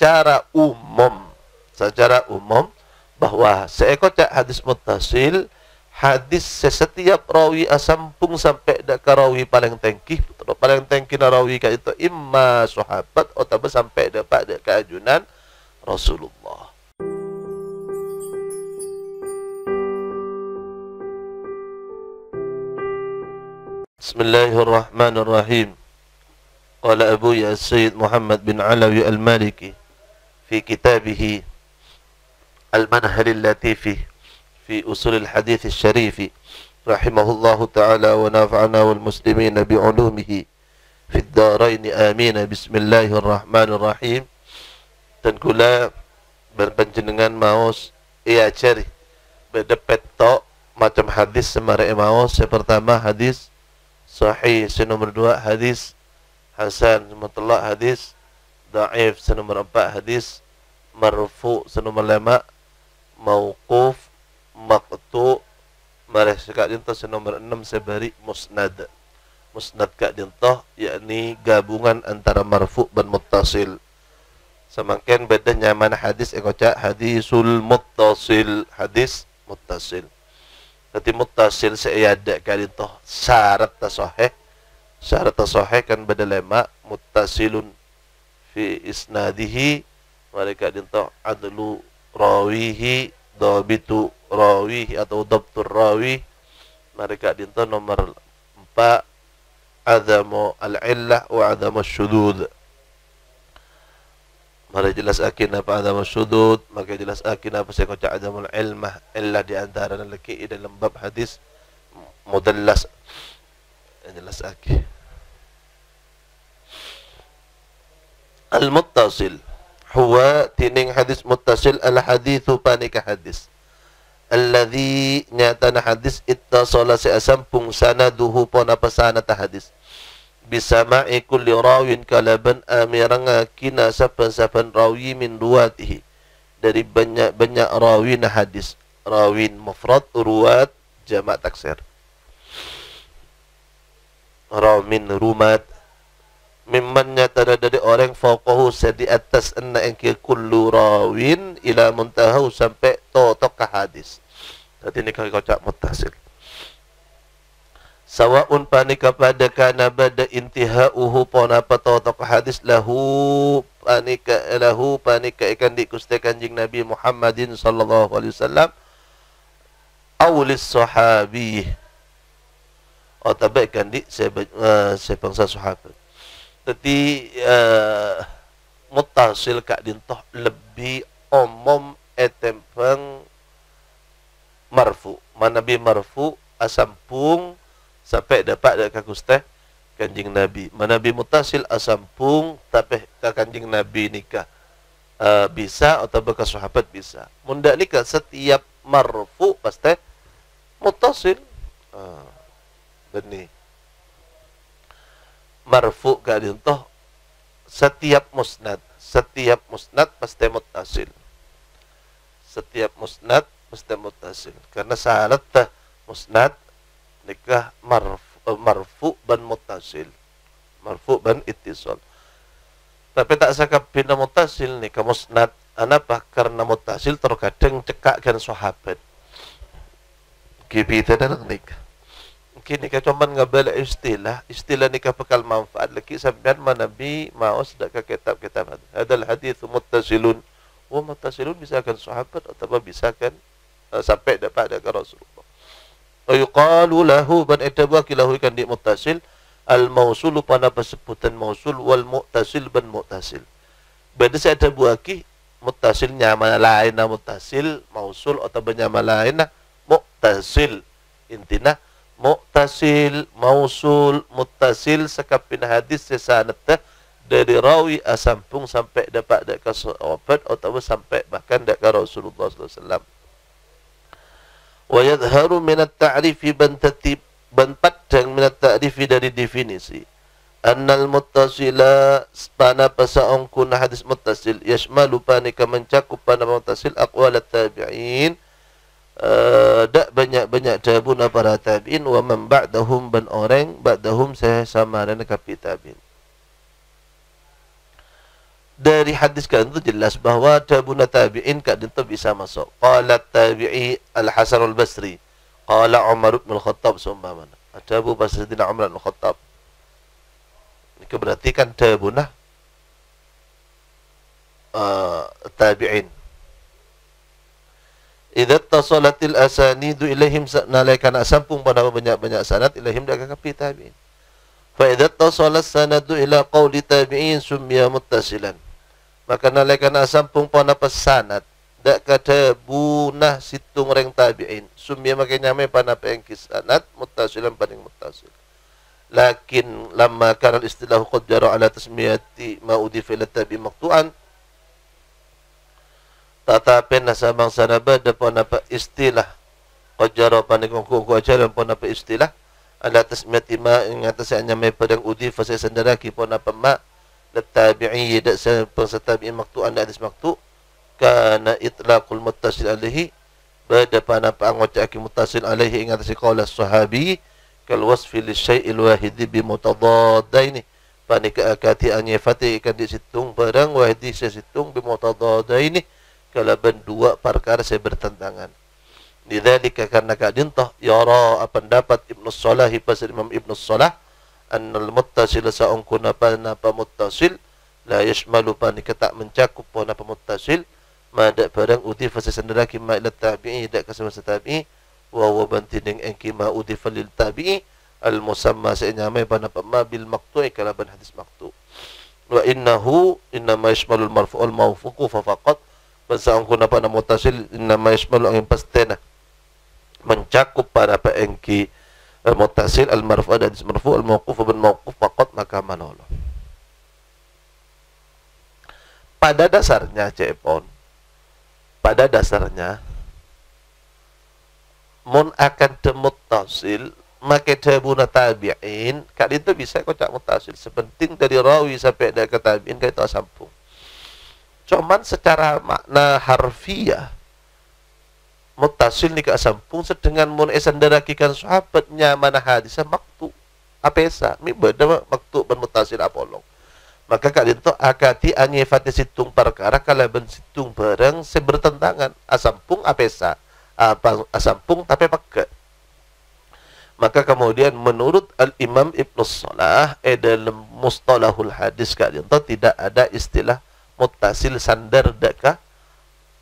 secara umum secara umum bahwa seekor hadis mutasil hadis setiap rawi asampung sampai dak rawi paling tengkih paling tengkih narawi ka itu imma sahabat atau sampai dapat dak keajunan Rasulullah Bismillahirrahmanirrahim Qala Abu Ya Sayyid Muhammad bin Alawi Al-Maliki في كتابه المنهل اللطيف في أصول الحديث الشريف رحمه الله تعالى ونفعنا والمسلمين بعلومه في الدارين آمين بسم الله الرحمن الرحيم تنقل تنقلا berpenjenengan maos iajar berdepet tok macam hadis semara maos yang pertama hadis sahih si nomor dua hadis hasan mutlak hadis Da'if senomor empat hadis Marfu senomor lima Mauquf Maktu Marih sekak dintoh senomor enam Sebari musnad Musnad kak dintoh Yakni gabungan antara marfu dan mutasil. Semangkin beda nyaman hadis Ekoca hadisul mutasil Hadis mutasil. Tapi mutasil seyadak kak dintoh Syarat tasoheh Syarat tasoheh kan beda lema mutasilun fi isnadihi mereka dintok adlu rawihi dobitu rawihi atau doktor rawi mereka dintok nomor empat adamu al-illah wa adamu syudud mereka jelas akin apa adamu sudut Maka jelas akin apa saya kocak al ilmah Illah diantara antara lelaki dalam bab hadis Mudallas Jelas akin al-muttasil huwa tining hadis muttasil al-hadithu panika hadis alladhi nyatana hadis ittasala si asampung sanaduhu pona pesanata hadis bisama'i kulli rawin kalaban amiranga kina saban-saban rawi min ruwatihi dari banyak-banyak rawin hadis rawin mufrad ruwat jamak taksir rawin rumat mimmannya tada dari orang fauqahu sedi atas enna yang kullu rawin ila muntahau sampai totok ke hadis jadi ini kau kocak mutasil sawaun panika pada kana bada intihauhu pon apa ke hadis lahu panika lahu panika ikan dikusti kanjing Nabi Muhammadin sallallahu alaihi wasallam awlis Oh atau baik kan di sebangsa eh, sahabat jadi eh, mutasil kak dintoh lebih umum etempeng marfu manabi marfu asampung sampai dapat dari kakusteh kanjing Nabi. Manabi mutasil asampung tapi kak kanjing Nabi nikah. Uh, bisa atau bekas sahabat bisa. Munda nikah setiap marfu pasti mutasil. Uh, benih marfu gak toh setiap musnad setiap musnad pasti mutasil setiap musnad pasti mutasil karena sahalat tah musnad nikah marfu, eh, marfu ban mutasil marfu ban itisol tapi tak sakap bina mutasil nikah musnad anapa karena mutasil terkadang cekak kan sahabat kibita dalam nikah kini ka cuman ngabala istilah istilah ni ka manfaat lagi sabdan ma nabi maos dak ka kitab-kitab hadal hadis muttasilun wa oh, muttasilun bisa kan sahabat atau bisa kan uh, eh, sampai dapat dak Rasulullah wa yuqalu lahu ban itabaki lahu kan di muttasil al mausul pada persebutan mausul wal muttasil ban muttasil beda saya tabuaki muttasil nyama lain muttasil mausul atau nyama lain muttasil intina Mu'tasil, mausul, mutasil sekapin hadis sesanat dari rawi asampung sampai dapat dak ke sahabat atau sampai bahkan dak ke Rasulullah sallallahu alaihi wasallam. Wa yadhharu min at-ta'rif ban tatib min at dari definisi. Annal muttasila spana pasaung kun hadis muttasil yashmalu panika mencakup pada muttasil aqwal tabiin Eh, dak banyak-banyak tabuna para tabi'in wa man ba'dahum ban orang ba'dahum sesama samaran kapi tabi'in dari hadis kan itu jelas bahwa tabuna tabi'in kad itu bisa masuk qala tabi'i al-Hasan al-Basri qala Umar bin Khattab seumpamana ada Abu Basri Umar bin Khattab ini berarti kan tabuna uh, eh, tabi'in Idza tasalatil asanidu ilaihim nalaikan asampung pada banyak-banyak sanad ilaihim dak kapi tabi'in. Fa idza tasalat sanadu ila qauli tabi'in summiya muttasilan. Maka nalaikan asampung pada pesanat, dak kada bunah situng reng tabi'in. Summiya make nyame pada pengkis sanad muttasilan paling muttasil. Lakin lama karena istilahu qad jara ala tasmiyati ma udifa ila tabi'in maqtu'an Tata pin na sa bangsa na ba Da po istilah Kajara apa ni kong kuku ajar po na pa istilah Ala tas miyatima Ang atas sa anya pada padang udi Fasa sa neraki po na pa ma La tabi'i Da sa bangsa tabi'i maktu Anda alis maktu Kana itlaqul mutasil alihi Bada pa na pa ang wajah Kimutasil alihi Ang atas si kawla sahabi Kal wasfi li syai'il wahidi Bimutadadaini Panika akati anya fatih Ikan di Barang wahidi Sesitung Bimutadadaini Bimutadadaini kalaban dua perkara saya bertentangan. Lidzalika karena kadintoh yara pendapat Ibnu Salah pasal Imam Ibnu Salah annal muttasil saungkuna pana pamuttasil la yashmalu pani ketak mencakup pana pamuttasil madak barang udhifa sesendera kima ila tabi'i dak kasama tabi'i wa huwa bantiding engki ma udhifa lil tabi'i al musamma senyamai pana pama bil maqtu'i kalaban hadis maqtu wa innahu innama yashmalul marfu'ul mawfuqu fa faqat masang ko na pa na mutasil na maismalo ang impastena mencakup pada pengki al eh, mutasil al marfu dan marfu al mauquf bin mauquf maqat maka manolo pada dasarnya cepon pada dasarnya mun akan demut tasil maka tabuna tabi'in kali itu bisa kocak mutasil sepenting dari rawi sampai dari ke tabi'in kali itu sambung Cuman secara makna harfiah mutasil nikah sampung sedengan mun esan eh sahabatnya mana hadisah maktu apesa mi beda maktu ban mutasil apolong maka kak dinto akati anyefati situng perkara kala ben situng bareng sebertentangan asampung apesa apa asampung tapi pakai maka kemudian menurut al-imam ibnu salah eh dalam mustalahul hadis kak dinto tidak ada istilah mutasil sandar daka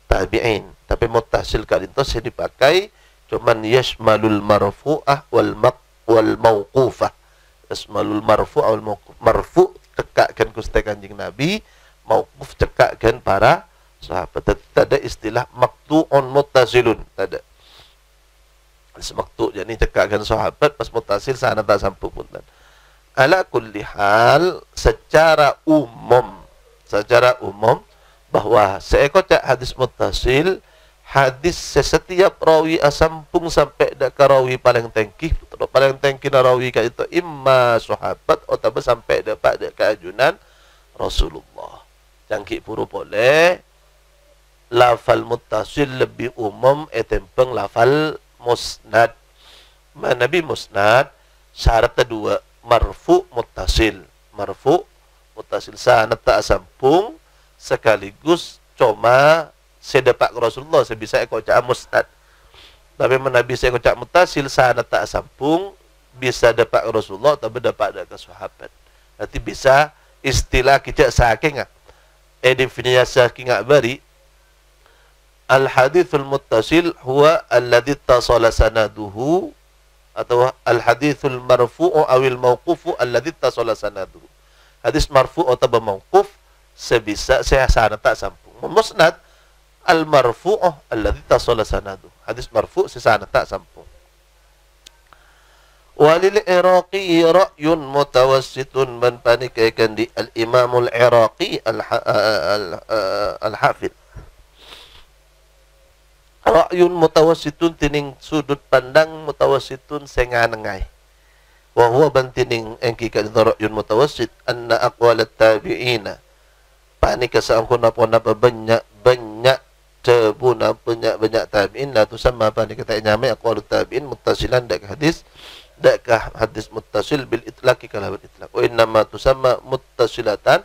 tabi'in tapi mutasil kalintos yang dipakai cuman yashmalul marfu'ah wal maq wal mauqufah yashmalul marfu'ah wal mauquf marfu cekakkan kustekan kanjeng nabi mauquf cekakkan para sahabat tak ada istilah maktu'un mutasilun tidak. ada semaktu jadi cekakkan sahabat pas mutasil sana tak sampai pun ala kulli hal secara umum secara umum bahwa seekor hadis mutasil hadis sesetiap rawi asampung sampai dak rawi paling tengki paling tengkih rawi ka itu imma sahabat atau sampai dapat dak Rasulullah cangki puru boleh lafal mutasil lebih umum etempeng eh, lafal musnad mana nabi musnad syarat kedua marfu mutasil marfu mutasil sanat tak sampung sekaligus coma sedepak Rasulullah sebisa kocak mustad. Tapi mana saya kocak mutasil sanat tak sampung bisa dapat Rasulullah tapi dapat ada kesuhabat. Nanti bisa istilah kita saking ah. eh definisi saking ah bari al hadithul mutasil huwa alladhi tasala sanaduhu atau al hadithul marfu'u awil hadith alladhi tasala sanaduhu hadis marfu atau mauquf sebisa saya sana tak sampung. musnad al marfu'ah alladhi tasala sanadu hadis marfu sesana tak sampung. walil iraqi ra'yun mutawassitun man panikaikan di al imamul iraqi al, al, al hafid ra'yun mutawassitun tining sudut pandang mutawassitun sengaanengai wa huwa bantining engki ka dharayun mutawassit anna aqwal at-tabi'ina pani ka sa angkon na po banyak banyak tebuna banyak banyak tabi'in la tusamma pani ka ta'nya mai aqwal tabi'in muttasilan dak hadis dak hadis muttasil bil itlaqi kala bil itlaq wa inna ma tusamma muttasilatan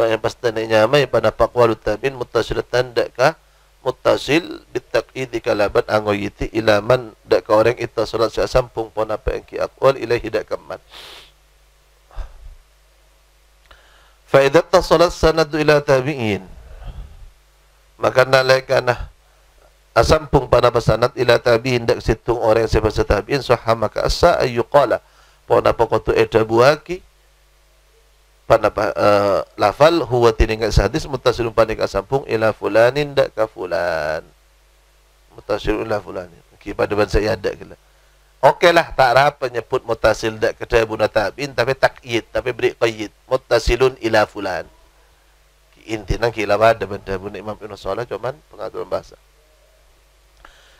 yang pasti nanya mai pada aqwal tabi'in muttasilatan dak muttasil bitaqidi kalaban angoyiti ilaman dak ka orang ita salat sia sampung pon apa engki aqwal ilahi dak kaman fa idza tasalat sanadu ila tabi'in maka nalaikana asampung ah, pada pesanat ila tabi'in dak situng orang yang sebab tabi'in sahamaka asa ayyuqala pon apa kotu edabuaki panapa uh, eh, lafal huwa tiningkat sadis mutasilun panika sampung ila fulanin dak ka fulan mutasilun ila fulanin okay, pada bahasa iadak oke Okey lah, tak apa nyebut mutasil dak kedai buna tabin, tapi takyid, tapi beri qayyid. Mutasilun ila fulan. Intinya kila pada benda buna Imam Ibn Salah, cuman pengaturan bahasa.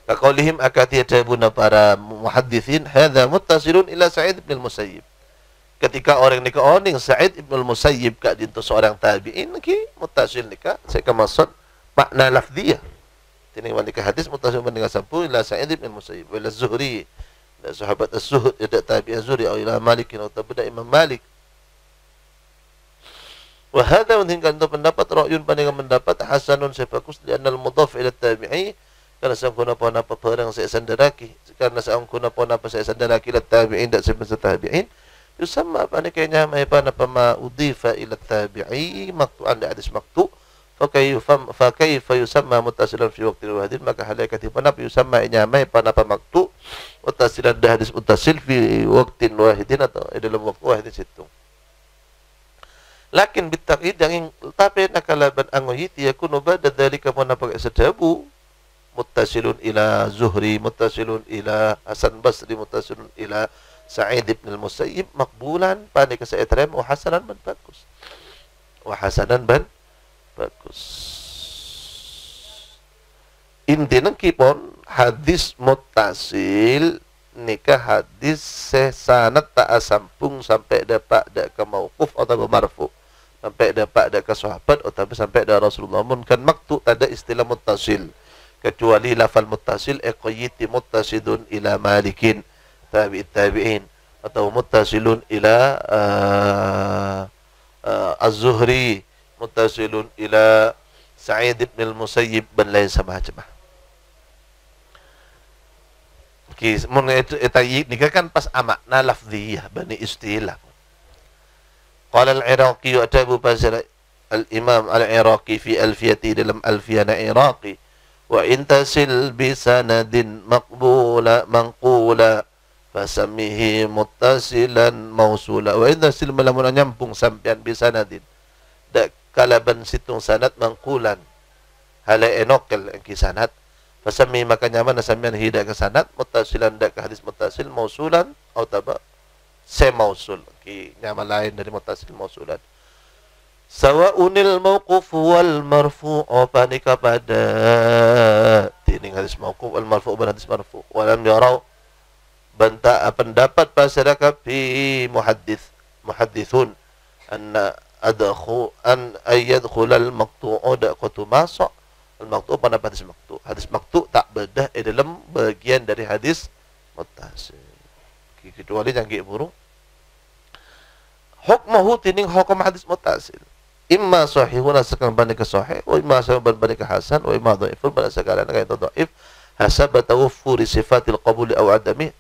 Kakaulihim akati buna para muhaddithin, hadha mutasilun ila Sa'id bin Musayyib ketika orang nikah oh ning Sa'id ibn al-Musayyib ka dinto seorang tabi'in ki mutasil nikah saya kemasot makna lafdiyah tini wani ka hadis mutasil dengan sampu ila Sa'id ibn al-Musayyib ila Zuhri ila sahabat as-Zuhud ila tabi'in Zuhri atau ila Malik atau tabda Imam Malik wa hadha itu pendapat ra'yun pandangan pendapat hasanun sebagus di anal mudhaf ila tabi'i karena saya guna apa-apa barang saya sandaraki karena saya guna apa-apa saya sandaraki ila tabi'in dan sebesar tabi'in يسمى فأنا كينها ما يبان فما أضيف maktu التابعي مقطوعا لحديث fa فكيف فكيف يسمى fi في وقت الواحد maka hal yang katipanap yusamma inyamai panapa maktu mutasilan da hadis mutasil fi waqtin wahidin atau dalam waktu wahidin situ lakin bitaqid yang tapi nakalaban angoyiti yakunu bada dalika munafaq sedabu muttasilun ila zuhri muttasilun ila hasan basri muttasilun ila Sa'id ibn al-Musayyib makbulan panik ke Sa'id wa oh, hasanan ban bagus wa oh, hasanan ban bagus inti intinya kipon hadis mutasil nikah hadis sesanat tak asampung sampai dapat dak ke mauquf atau ke marfu sampai dapat dak ke sahabat atau sampai dak Rasulullah mun kan maktu ada istilah mutasil kecuali lafal mutasil iqayyiti mutasidun ila malikin tabi tabi'in atau muttasilun ila uh, uh, Az-Zuhri muttasilun ila Sa'id ibn al-Musayyib dan lain semacam. Ki mun itu eta nika kan pas na lafdhiyah bani istilah. Qala al-Iraqi wa Abu al-Imam al-Iraqi fi alfiyati dalam alfiyana Iraqi wa intasil bi sanadin maqbula manqula fasamihi muttasilan mausula wa idza silma lamun nyampung sampean nadin. dak kalaban situng sanad mangkulan Hale enokel ki sanad fasami maka nyaman sampean hida ke sanad muttasilan dak hadis muttasil mausulan atau taba se mausul ki nyama lain dari muttasil mausulan Sawa unil mauquf wal marfu panika kepada. tining hadis mauquf wal marfu'u hadis marfu' Walam yarau apa eh, pendapat masyarakat fi muhaddis muhaddithun anna adkhu an ayyadkhul al maqtu'u oh, daqatu masuk al maqtu' pada hadis maqtu' hadis maqtu' tak bedah di dalam bagian dari hadis muttasil kecuali canggih burung hukmuhu tining hukum hadis muttasil imma sahihuna sakan bani ke sahih wa imma sahih bani ke hasan wa imma dhaifun bani sakalan kaya dhaif hasab furi sifatil qabuli aw adami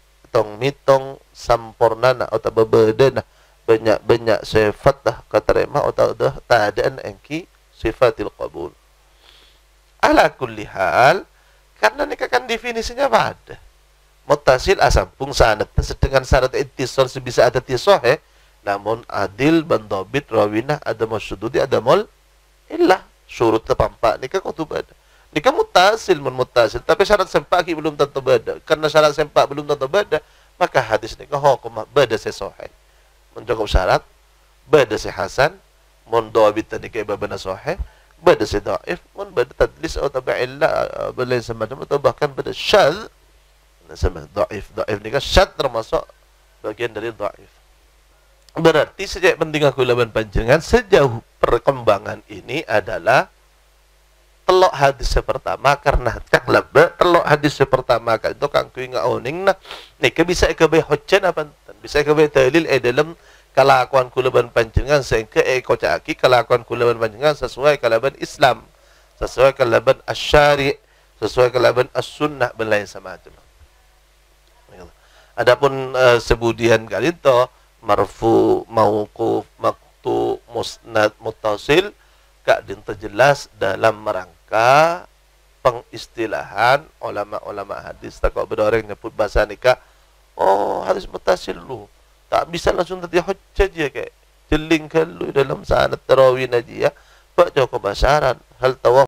mitong mitong sampurnana atau bebedena banyak-banyak sifat dah keterima atau dah keadaan engki sifatil qabul ala kulli hal karena nikah kan definisinya pada mutasil asampung sanad dengan syarat ittisal sebisa ada tisoh eh namun adil bandobit rawinah ada masyududi ada mol illah surut tepampak nikah kau tu pada jika mutasil mutasil, tapi syarat sempak belum tentu beda. Karena syarat sempak belum tentu beda, maka hadis nikah hukum beda sesohai. Mencukup syarat, beda sehasan, mun doabita nikah babana sohai, beda sedaif, mun beda tadlis atau tabi'illah, eh, belain semacam, atau bahkan beda shal. sama doif. Doif nikah shal termasuk bagian dari doif. Berarti sejak pentingnya kulaban panjangan sejauh perkembangan ini adalah telok hadis pertama karena kaklaba telok hadis pertama kak itu kang kuinga oning Nah, nika bisa ikabay hujan apa bisa ikabay dalil eh dalam kelakuan kulaban e sehingga eh kocaki kelakuan kuleban panjangan e sesuai kalaban Islam sesuai kalaban asyari sesuai kalaban as-sunnah sama lain semacam Adapun uh, sebudian kali itu marfu mauquf maktu musnad mutasil hakikat yang terjelas dalam merangka pengistilahan ulama-ulama hadis tak kau berdoa yang nyebut bahasa nikah oh hadis mutasil lu tak bisa langsung tadi hujah dia kek jeling ke lu dalam sana terawin aja ya pak joko basaran hal tawaf